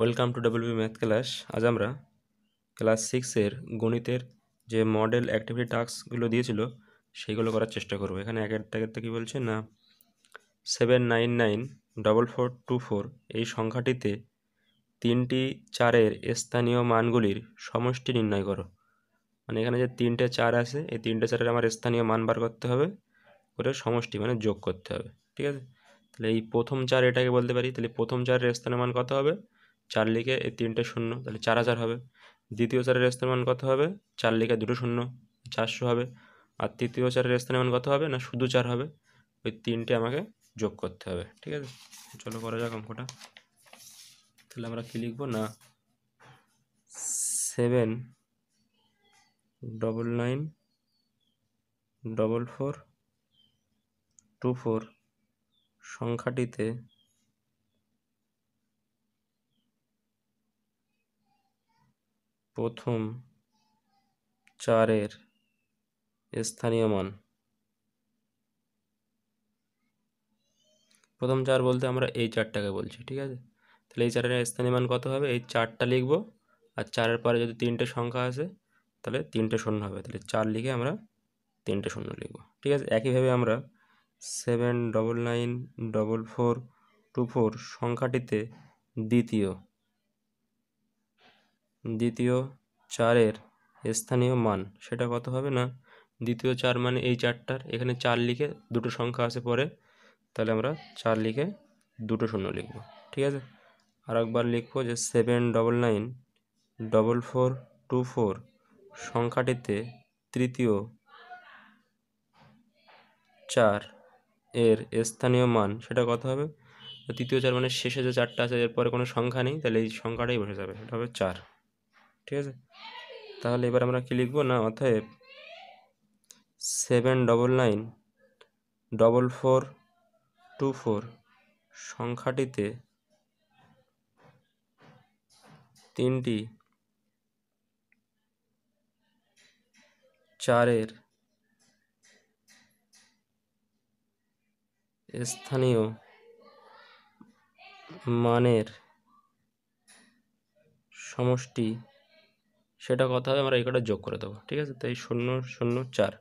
welcome to W math class আজ আমরা class সিক্সের গণিতের যে মডেল অ্যাক্টিভিটি টাস্কগুলো দিয়েছিল সেইগুলো করার চেষ্টা করবো এখানে এক একটা একটা কী বলছে না seven nine nine double four two four এই সংখ্যাটিতে তিনটি চারের স্থানীয় মানগুলির সমষ্টি নির্ণয় করো মানে এখানে যে তিনটে চার আছে এই তিনটে চারের আমার স্থানীয় মান বার করতে হবে করে সমষ্টি মানে যোগ করতে হবে ঠিক আছে তাহলে এই প্রথম চার এটাকে বলতে পারি তাহলে প্রথম চারের স্থানীয় মান কত হবে চার লিখে এই তিনটে শূন্য তাহলে চার হাজার হবে দ্বিতীয় চারের স্থানের মান কত হবে চার লিখে দুটো শূন্য চারশো হবে আর তৃতীয় চারের স্থানের মান কত হবে না শুধু চার হবে ওই তিনটে আমাকে যোগ করতে হবে ঠিক আছে চলো করা যাক অঙ্কটা তাহলে আমরা কী লিখবো না seven double nine double four two four সংখ্যাটিতে প্রথম চারের স্থানীয় মান প্রথম চার বলতে আমরা এই চারটাকে বলছি ঠিক আছে তাহলে এই চারের স্থানীয় মান কত হবে এই চারটা লিখব আর চারের পরে যদি তিনটে সংখ্যা আসে তাহলে তিনটে শূন্য হবে তাহলে চার লিখে আমরা তিনটে শূন্য লিখব ঠিক আছে একইভাবে আমরা seven double nine double four two four সংখ্যাটিতে দ্বিতীয় দ্বিতীয় চারের স্থানীয় মান সেটা কত হবে না দ্বিতীয় চার মানে এই চারটার এখানে চার লিখে দুটো সংখ্যা আছে পরে তাহলে আমরা চার লিখে দুটো শূন্য লিখব ঠিক আছে আর একবার লিখবো যে seven double nine double four two four সংখ্যাটিতে তৃতীয় চার এর স্থানীয় মান সেটা কত হবে তৃতীয় চার মানে শেষে যে চারটা আছে এরপরে কোনো সংখ্যা নেই তাহলে এই সংখ্যাটাই বসে যাবে এটা হবে চার ঠিক আছে তাহলে এবার আমরা কি লিখবো না অতএব seven double nine double four two four সংখ্যাটিতে তিনটি চারের স্থানীয় মানের সমষ্টি সেটা কথা হবে আমরা এই যোগ করে দেবো ঠিক আছে তাই শূন্য শূন্য চার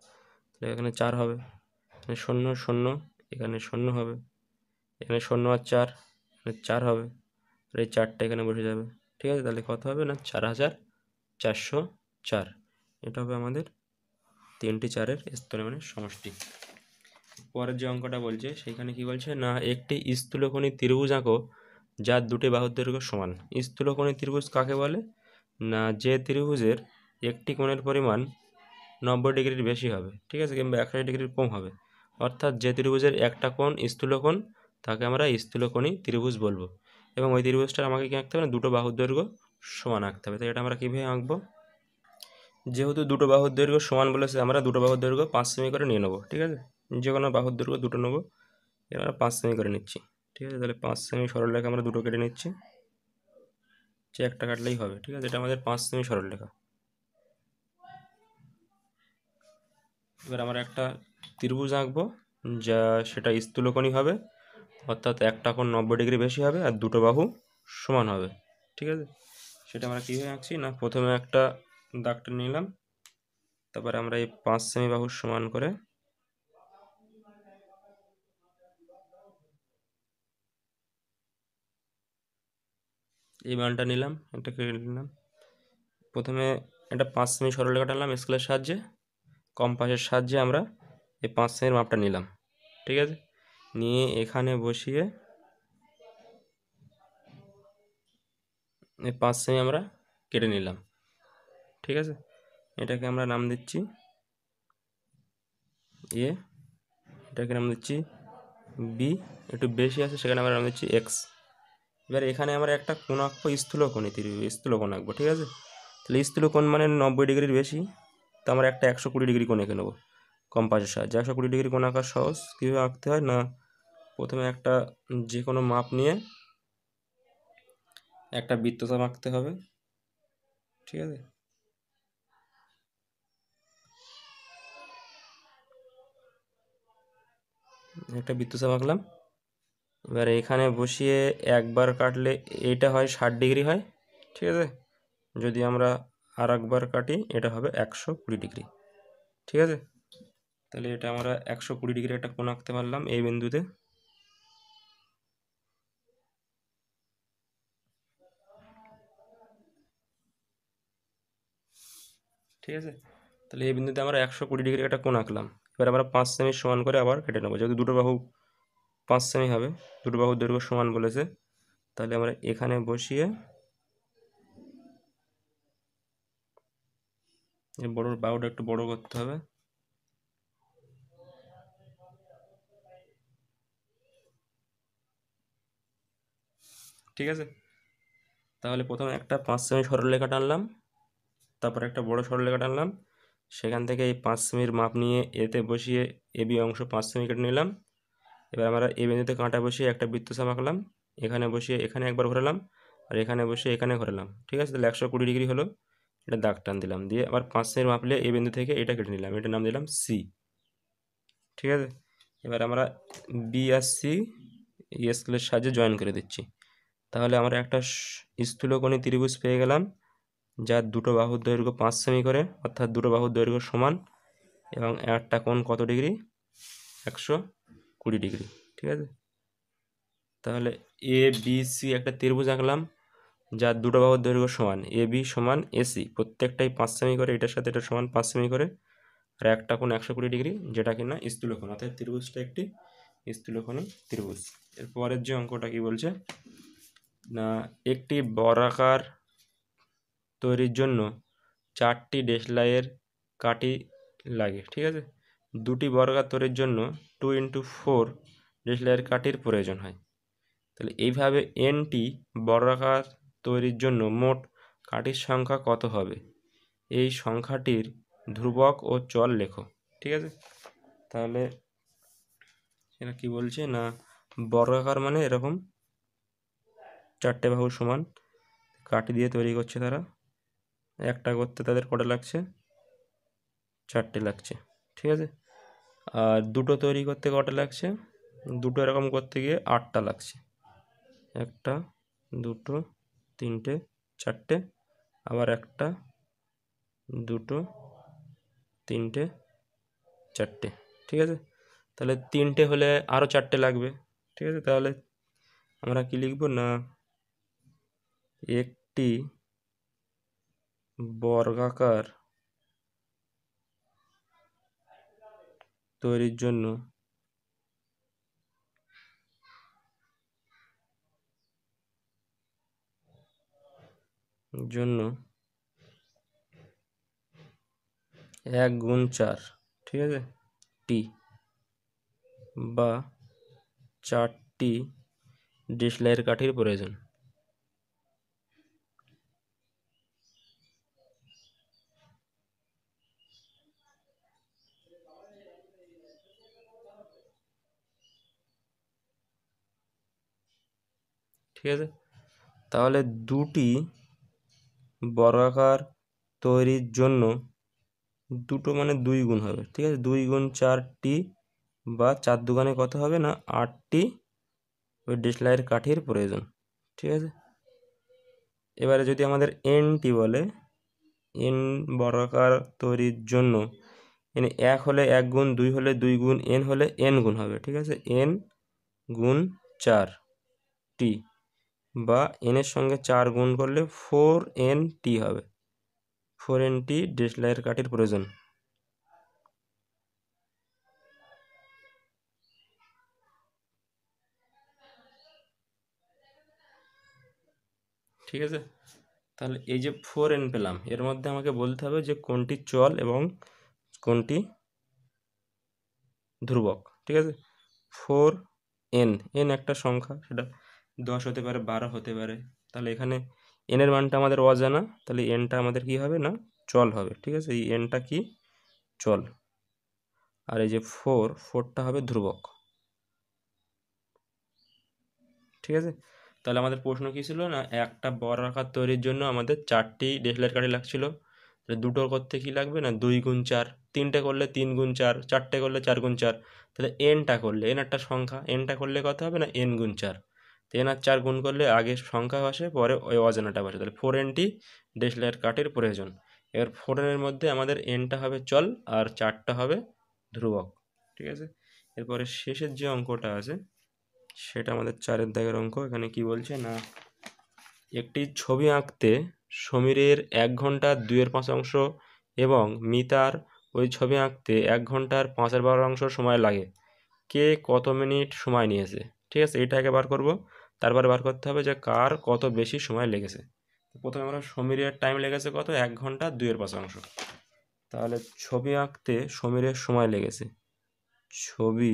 তাহলে এখানে চার হবে এখানে শূন্য শূন্য এখানে শূন্য হবে এখানে শূন্য আর চার এখানে চার হবে আর এই চারটা এখানে বসে যাবে ঠিক আছে তাহলে কথা হবে না চার হাজার চারশো চার এটা হবে আমাদের তিনটি চারের মানে সমষ্টি পরের যে অঙ্কটা বলছে সেখানে কি বলছে না একটি স্থূলকণী ত্রিভুজ আঁকো যার দুটি বাহুর দৈর্ঘ্য সমান স্থূলকণী ত্রিভুজ কাকে বলে না যে ত্রিভুজের একটি কোণের পরিমাণ নব্বই ডিগ্রির বেশি হবে ঠিক আছে কিংবা একশো ডিগ্রির কম হবে অর্থাৎ যে ত্রিভুজের একটা কোণ স্থূলকোণ তাকে আমরা স্থূলকোণই ত্রিভুজ বলবো এবং ওই ত্রিভুজটা আমাকে কী আঁকতে হবে না দুটো বাহুর দৈর্ঘ্য সমান আঁকতে হবে তো এটা আমরা কীভাবে আঁকবো যেহেতু দুটো বাহুর দৈর্ঘ্য সমান বলেছে আমরা দুটো বাহুর দৈর্ঘ্য পাঁচ সেমি করে নিয়ে নেবো ঠিক আছে যে কোনো বাহুর দৈর্ঘ্য দুটো নেবো এবার পাঁচ সেমি করে নিচ্ছি ঠিক আছে তাহলে পাঁচ সেমি সরল রেখে আমরা দুটো কেটে নিচ্ছি যে একটা কাটলেই হবে ঠিক আছে এটা আমাদের পাঁচ সেমি সরলরেখা এবার আমরা একটা ত্রিভুজ আঁকবো যা সেটা স্থূলকণি হবে অর্থাৎ একটা কোণ নব্বই ডিগ্রি বেশি হবে আর দুটো বাহু সমান হবে ঠিক আছে সেটা আমরা কীভাবে আঁকছি না প্রথমে একটা দাগটা নিলাম তারপরে আমরা এই পাঁচ সেমি বাহু সমান করে এই বানটা নিলাম একটা কেটে নিলাম প্রথমে একটা পাঁচ সেমি সরলরেখা টানলাম স্কেলের সাহায্যে কম্পাসের সাহায্যে আমরা এই পাঁচ সেমির মাপটা নিলাম ঠিক আছে নিয়ে এখানে বসিয়ে এই পাঁচ সেমি আমরা কেটে নিলাম ঠিক আছে এটাকে আমরা নাম দিচ্ছি এ এটাকে নাম দিচ্ছি বি একটু বেশি আছে সেখানে আমরা নাম দিচ্ছি এক্স এবার এখানে আমার একটা কোণাক্ষ স্থূলকোণ স্থূলকোণ আঁকবো ঠিক আছে তাহলে স্থূলকোণ মানে নব্বই ডিগ্রির বেশি তো আমরা একটা একশো কুড়ি ডিগ্রি কোণ এঁকে নেবো কম্পাসের সাহায্যে একশো কুড়ি ডিগ্রি কোণ আঁকা সহজ কীভাবে আঁকতে হয় না প্রথমে একটা যে কোনো মাপ নিয়ে একটা বৃত্তচাপ আঁকতে হবে ঠিক আছে একটা বৃত্তচাপ আঁকলাম এবার এখানে বসিয়ে একবার কাটলে এটা হয় ষাট ডিগ্রি হয় ঠিক আছে যদি আমরা আর একবার কাটি এটা হবে একশো কুড়ি ডিগ্রি ঠিক আছে তাহলে এটা আমরা একশো কুড়ি ডিগ্রি একটা কোণ আঁকতে পারলাম এই বিন্দুতে ঠিক আছে তাহলে এই বিন্দুতে আমরা একশো কুড়ি ডিগ্রি একটা কোণ আঁকলাম এবার আমরা পাঁচ সেমি সমান করে আবার কেটে নেবো যেহেতু দুটো বাহু পাঁচ সেমি হবে দুটো বাহুর দৈর্ঘ্য সমান বলেছে তাহলে আমরা এখানে বসিয়ে এই বড় বাহুটা একটু বড় করতে হবে ঠিক আছে তাহলে প্রথমে একটা পাঁচ সেমি সরলরেখা টানলাম তারপর একটা বড় সরলরেখা টানলাম সেখান থেকে এই পাঁচ সেমির মাপ নিয়ে এতে বসিয়ে এ বি অংশ পাঁচ সেমি কেটে নিলাম এবার আমরা এই বিন্দুতে কাঁটা বসিয়ে একটা বৃত্তচাপ আঁকলাম এখানে বসিয়ে এখানে একবার ঘোরালাম আর এখানে বসিয়ে এখানে ঘোরালাম ঠিক আছে তাহলে একশো কুড়ি ডিগ্রি হলো এটা দাগ টান দিলাম দিয়ে আবার পাঁচ সেন্ট মাপলে এই বিন্দু থেকে এটা কেটে নিলাম এটার নাম দিলাম সি ঠিক আছে এবার আমরা বি আর সি স্কেলের সাহায্যে জয়েন করে দিচ্ছি তাহলে আমরা একটা স্থূলকোণী ত্রিভুজ পেয়ে গেলাম যার দুটো বাহুর দৈর্ঘ্য পাঁচ সেমি করে অর্থাৎ দুটো বাহুর দৈর্ঘ্য সমান এবং একটা কোণ কত ডিগ্রি একশো কুড়ি ডিগ্রি ঠিক আছে তাহলে এ বি সি একটা ত্রিভুজ আঁকলাম যার দুটো বাহুর দৈর্ঘ্য সমান এ বি সমান এসি প্রত্যেকটাই পাঁচ সেমি করে এটার সাথে এটা সমান পাঁচ সেমি করে আর একটা কোন একশো কুড়ি ডিগ্রি যেটা কিনা স্থূলকোণ অর্থাৎ ত্রিভুজটা একটি স্থূলকোণী ত্রিভুজ এর পরের যে অঙ্কটা কি বলছে না একটি বরাকার তৈরির জন্য চারটি ডেসলাইয়ের কাটি লাগে ঠিক আছে দুটি বর্গাতরের জন্য টু ইন্টু ফোর ডিসলাইয়ের কাঠির প্রয়োজন হয় তাহলে এইভাবে এনটি বর্গাকার তৈরির জন্য মোট কাঠির সংখ্যা কত হবে এই সংখ্যাটির ধ্রুবক ও চল লেখো ঠিক আছে তাহলে এরা কি বলছে না বর্গাকার মানে এরকম চারটে বাহু সমান কাঠি দিয়ে তৈরি করছে তারা একটা করতে তাদের কটা লাগছে চারটে লাগছে ঠিক আছে আর দুটো তৈরি করতে কটা লাগছে দুটো এরকম করতে গিয়ে আটটা লাগছে একটা দুটো তিনটে চারটে আবার একটা দুটো তিনটে চারটে ঠিক আছে তাহলে তিনটে হলে আরও চারটে লাগবে ঠিক আছে তাহলে আমরা কি লিখব না একটি বর্গাকার তৈরির জন্য জন্য এক গুণ চার ঠিক আছে টি বা চারটি ডিসলাইয়ের কাঠির প্রয়োজন ঠিক আছে তাহলে দুটি বর্গাকার তৈরির জন্য দুটো মানে দুই গুণ হবে ঠিক আছে দুই গুণ চারটি বা চার দোকানে কত হবে না আটটি ওই ডিসলাইয়ের কাঠির প্রয়োজন ঠিক আছে এবারে যদি আমাদের এনটি বলে এন বর্গাকার তৈরির জন্য এন এক হলে এক গুণ দুই হলে দুই গুণ এন হলে এন গুণ হবে ঠিক আছে এন গুণ চার টি বা এনের সঙ্গে চার গুণ করলে ফোর এন টি হবে ফোর এন টি ডেসলাইয়ের কাঠের প্রয়োজন ঠিক আছে তাহলে এই যে ফোর এন পেলাম এর মধ্যে আমাকে বলতে হবে যে কোনটি চল এবং কোনটি ধ্রুবক ঠিক আছে ফোর এন এন একটা সংখ্যা সেটা দশ হতে পারে বারো হতে পারে তাহলে এখানে এনের মানটা আমাদের অজানা তাহলে এনটা আমাদের কি হবে না চল হবে ঠিক আছে এই এনটা কি চল আর এই যে ফোর ফোরটা হবে ধ্রুবক ঠিক আছে তাহলে আমাদের প্রশ্ন কী ছিল না একটা বড় রাখার তৈরির জন্য আমাদের চারটি ডেসলার কাঠি লাগছিল তাহলে দুটো করতে কী লাগবে না দুই গুণ চার তিনটে করলে তিন গুণ চার চারটে করলে চার গুণ চার তাহলে এনটা করলে এন একটা সংখ্যা এনটা করলে কত হবে না এন গুণ চার তিন আর চার গুণ করলে আগে সংখ্যা আসে পরে ওই অজানাটা বসে তাহলে ফোর এনটি ডেসলাইট কাঠের প্রয়োজন এবার ফোর এনের মধ্যে আমাদের এনটা হবে চল আর চারটা হবে ধ্রুবক ঠিক আছে এরপরে শেষের যে অঙ্কটা আছে সেটা আমাদের চারের দাগের অঙ্ক এখানে কি বলছে না একটি ছবি আঁকতে সমীরের এক ঘন্টার দুয়ের পাঁচ অংশ এবং মিতার ওই ছবি আঁকতে এক ঘন্টার পাঁচের বারো অংশ সময় লাগে কে কত মিনিট সময় নিয়েছে ঠিক আছে এটাকে বার করব তারপরে বার করতে হবে যে কার কত বেশি সময় লেগেছে প্রথমে আমরা সমীরের টাইম লেগেছে কত এক ঘন্টা দুইয়ের পাঁচাংশ তাহলে ছবি আঁকতে সমীরের সময় লেগেছে ছবি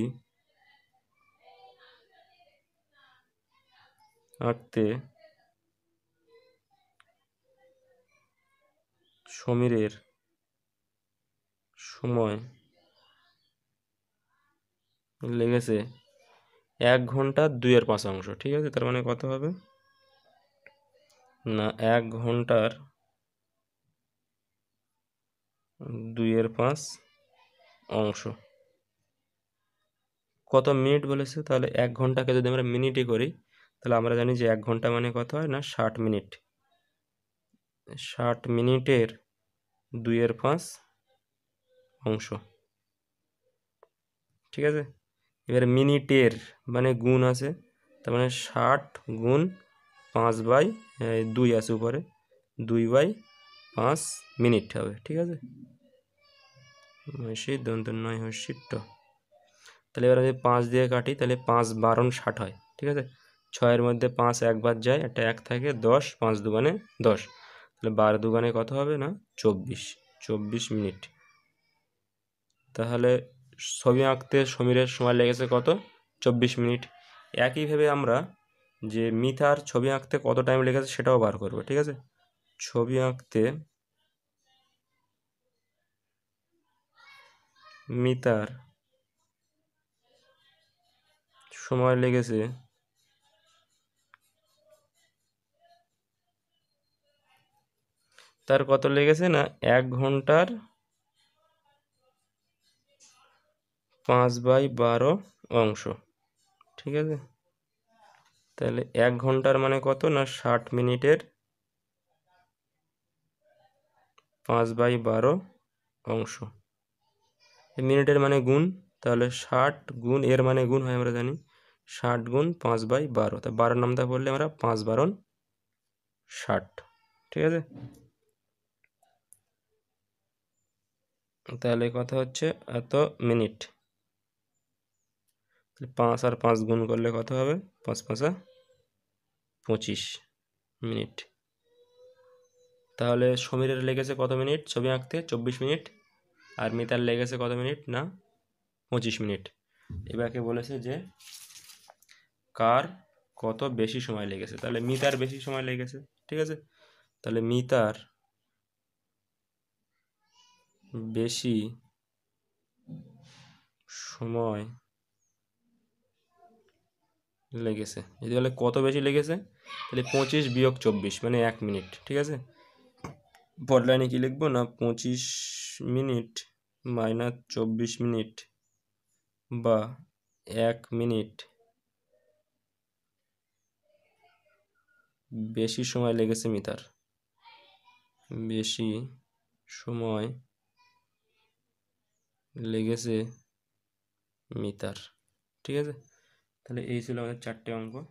আঁকতে সমীরের সময় লেগেছে এক ঘন্টা দুইয়ের পাঁচ অংশ ঠিক আছে তার মানে কত হবে না এক ঘন্টার দুইয়ের পাঁচ অংশ কত মিনিট বলেছে তাহলে এক ঘন্টাকে যদি আমরা মিনিটই করি তাহলে আমরা জানি যে এক ঘন্টা মানে কত হয় না ষাট মিনিট ষাট মিনিটের দুইয়ের পাঁচ অংশ ঠিক আছে এবার মিনিটের মানে গুণ আছে তার মানে ষাট গুণ পাঁচ বাই দুই আছে উপরে দুই বাই পাঁচ মিনিট হবে ঠিক আছে মহিষী দন্ত নয় হস্যিট তাহলে এবার আমি পাঁচ দিয়ে কাটি তাহলে পাঁচ বারণ ষাট হয় ঠিক আছে ছয়ের মধ্যে পাঁচ একবার যায় একটা এক থাকে দশ পাঁচ দোকানে দশ তাহলে বারো দোকানে কত হবে না চব্বিশ চব্বিশ মিনিট তাহলে ছবি আঁকতে সমীরের সময় লেগেছে কত চব্বিশ মিনিট একইভাবে আমরা যে মিথার ছবি আঁকতে কত টাইম লেগেছে সেটাও বার করব ঠিক আছে ছবি আঁকতে মিতার সময় লেগেছে তার কত লেগেছে না এক ঘন্টার পাঁচ বাই বারো অংশ ঠিক আছে তাহলে এক ঘন্টার মানে কত না ষাট মিনিটের পাঁচ বাই বারো অংশ মিনিটের মানে গুণ তাহলে ষাট গুণ এর মানে গুণ হয় আমরা জানি ষাট গুণ পাঁচ বাই বারো তা বারোর নামটা বললে আমরা পাঁচ বারণ ষাট ঠিক আছে তাহলে কথা হচ্ছে এত মিনিট পাঁচ আর পাঁচ গুণ করলে কত হবে পাঁচ পাঁচা পঁচিশ মিনিট তাহলে সমীরের লেগেছে কত মিনিট ছবি আঁকতে চব্বিশ মিনিট আর মিতার লেগেছে কত মিনিট না পঁচিশ মিনিট এবারকে বলেছে যে কার কত বেশি সময় লেগেছে তাহলে মিতার বেশি সময় লেগেছে ঠিক আছে তাহলে মিতার বেশি সময় লেগেছে যদি বলে কত বেশি লেগেছে তাহলে পঁচিশ বিয়োগ চব্বিশ মানে এক মিনিট ঠিক আছে পর লাইনে কী লিখবো না পঁচিশ মিনিট মাইনাস চব্বিশ মিনিট বা এক মিনিট বেশি সময় লেগেছে মিতার বেশি সময় লেগেছে মিতার ঠিক আছে तेल ये चार्टे अंक